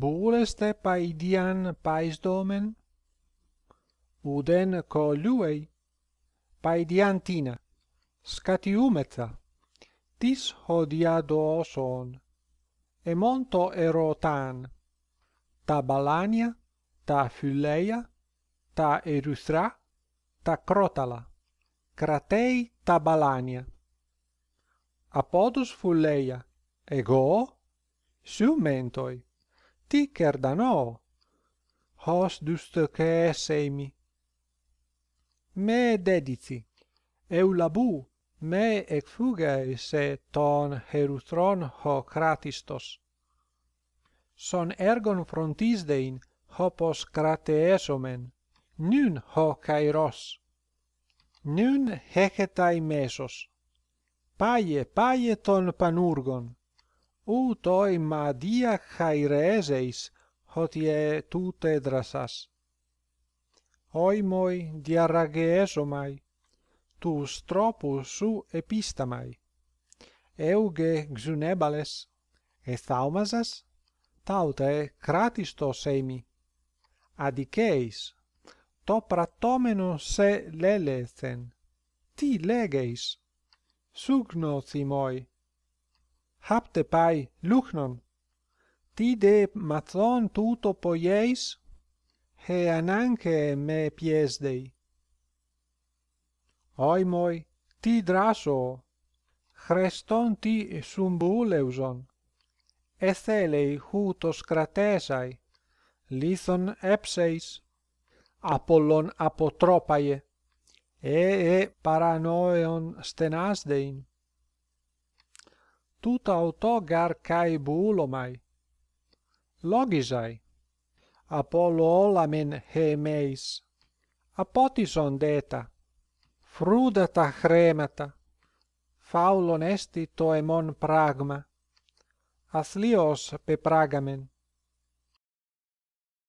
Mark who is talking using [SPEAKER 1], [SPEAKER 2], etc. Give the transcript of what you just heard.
[SPEAKER 1] Bules te paidian Uden co luei? Paidian scatiumeta, tis hodia do son, e monto ta balania, ta fuleia, ta erusra, ta crotala, cratei ta balania. Apodus fuleia, ego, su mentoi ti cerda hos duste che me dedici e u me e fuga e se ton herutron ho kratistos son ergon frontis dein hopos krates nun ho kairos nun hegetai mesos paie paie ton panurgon U toi ma dia khaireseis hotie tute drasas oi moi diaraghesomai tus tropo su epistamai Euge ge gzunebales e thaomasas taute kratisto seimi adikais to pratomeno se lelesen ti legeis sugnothi moi hapte bai luchnon ti de mathon tuto poies he ananche me piesdei. dei oi moi ti draso christon ti e sombul euson e ce lei hutos cratesai lithon epseis apollon apotropaje e e paranoe tuta auto gar kai bulo logisai apollo olamen he meis apotison deta Frudata ta hremata faulon esti toemon pragma aslios pe pragamen